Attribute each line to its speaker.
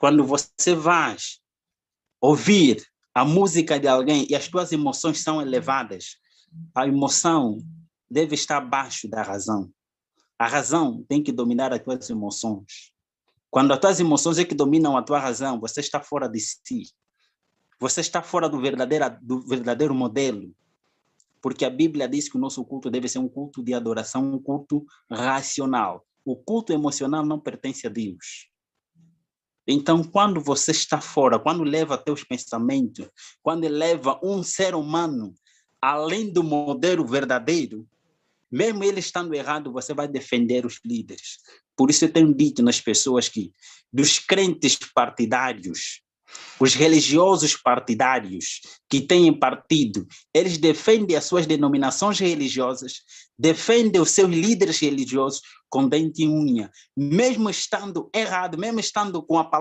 Speaker 1: Quando você vai ouvir a música de alguém e as tuas emoções são elevadas, a emoção deve estar abaixo da razão. A razão tem que dominar as tuas emoções. Quando as tuas emoções é que dominam a tua razão, você está fora de si. Você está fora do verdadeiro, do verdadeiro modelo. Porque a Bíblia diz que o nosso culto deve ser um culto de adoração, um culto racional. O culto emocional não pertence a Deus. Então, quando você está fora, quando leva teus pensamentos, quando leva um ser humano além do modelo verdadeiro, mesmo ele estando errado, você vai defender os líderes. Por isso eu tenho dito nas pessoas que dos crentes partidários, os religiosos partidários que têm partido, eles defendem as suas denominações religiosas, defendem os seus líderes religiosos com dente e unha, mesmo estando errado, mesmo estando com a palavra